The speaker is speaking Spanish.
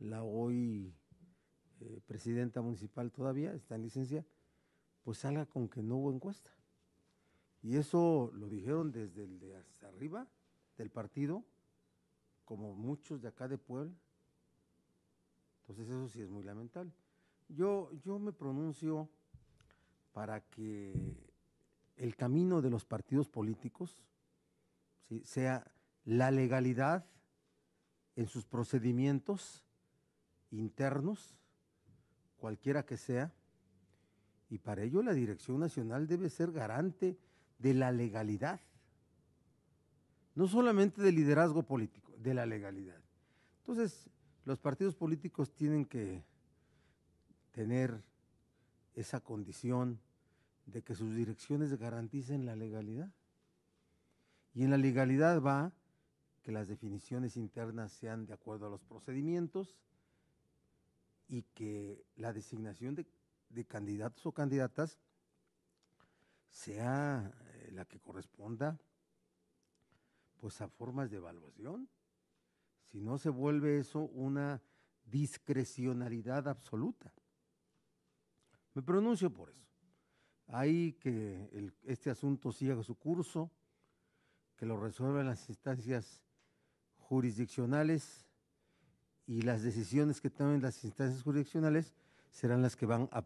la hoy eh, presidenta municipal todavía, está en licencia, pues salga con que no hubo encuesta. Y eso lo dijeron desde el de hasta arriba del partido, como muchos de acá de Puebla. Entonces eso sí es muy lamentable. Yo, yo me pronuncio para que el camino de los partidos políticos sea la legalidad en sus procedimientos internos, cualquiera que sea, y para ello la Dirección Nacional debe ser garante de la legalidad, no solamente del liderazgo político, de la legalidad. Entonces, los partidos políticos tienen que tener esa condición de que sus direcciones garanticen la legalidad. Y en la legalidad va que las definiciones internas sean de acuerdo a los procedimientos y que la designación de, candidatos o candidatas sea eh, la que corresponda pues a formas de evaluación. Si no se vuelve eso una discrecionalidad absoluta. Me pronuncio por eso. Hay que este asunto siga su curso, que lo resuelvan las instancias jurisdiccionales y las decisiones que tomen las instancias jurisdiccionales serán las que van a